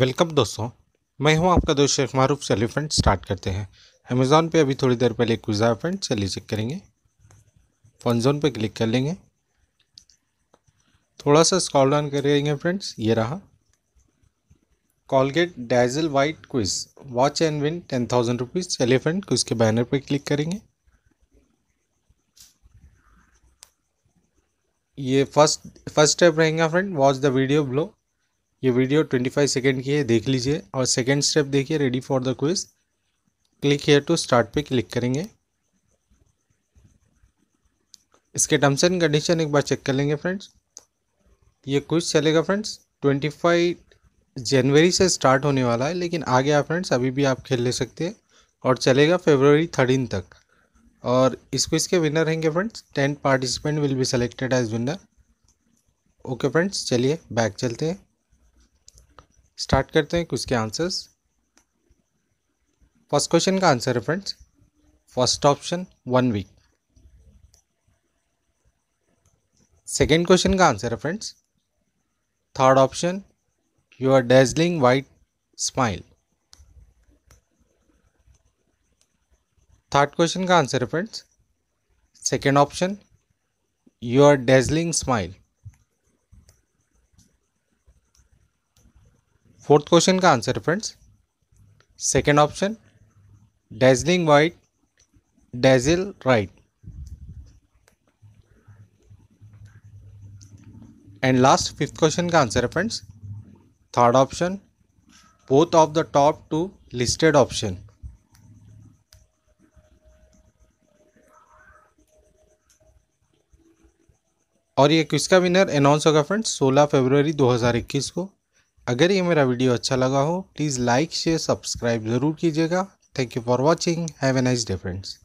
welcome दोस्तों मैं हूं आपका दोस्त शेख मारूफ चलिए फ्रेंड स्टार्ट करते हैं अमेज़ॉन पे अभी थोड़ी देर पहले क्विज गुजार फ्रेंड चलिए चेक करेंगे फोनजोन पे क्लिक कर लेंगे थोड़ा सा स्कॉल डाउन करेंगे फ्रेंड्स ये रहा Colgate dazzle white quiz watch and win ten thousand rupees चलिए फ्रेंड क्विज के बैनर पर क्लिक करेंगे ये फर्स्ट फर्स्ट स्टेप रहेगा friend watch the video below ये वीडियो 25 सेकेंड की है देख लीजिए और सेकेंड स्टेप देखिए ready for the quiz click here to start पे क्लिक करेंगे इसके टर्म्स एंड कंडीशन एक बार चेक कर लेंगे फ्रेंड्स ये क्विज चलेगा फ्रेंड्स 25 जनवरी से स्टार्ट होने वाला है लेकिन आ गया फ्रेंड्स अभी भी आप खेल ले सकते हैं और चलेगा फेबररी थर्टीन तक और इस क्विज के विनर रहेंगे friends tenth participant will be selected as winner okay friends चलिए बैक चलते हैं स्टार्ट करते हैं कुछ के आंसर्स फर्स्ट क्वेश्चन का आंसर है friends first option one week second question का आंसर है friends third option your dazzling white smile third question का आंसर है friends second option your dazzling smile fourth question का आंसर है friends second option dazzling white dazzle right and last fifth question का answer है friends third option both of the top two listed option और ये किसका winner announce होगा friends 16 फरवरी 2021 को अगर ये मेरा वीडियो अच्छा लगा हो प्लीज़ लाइक शेयर सब्सक्राइब ज़रूर कीजिएगा thank you for watching have a nice difference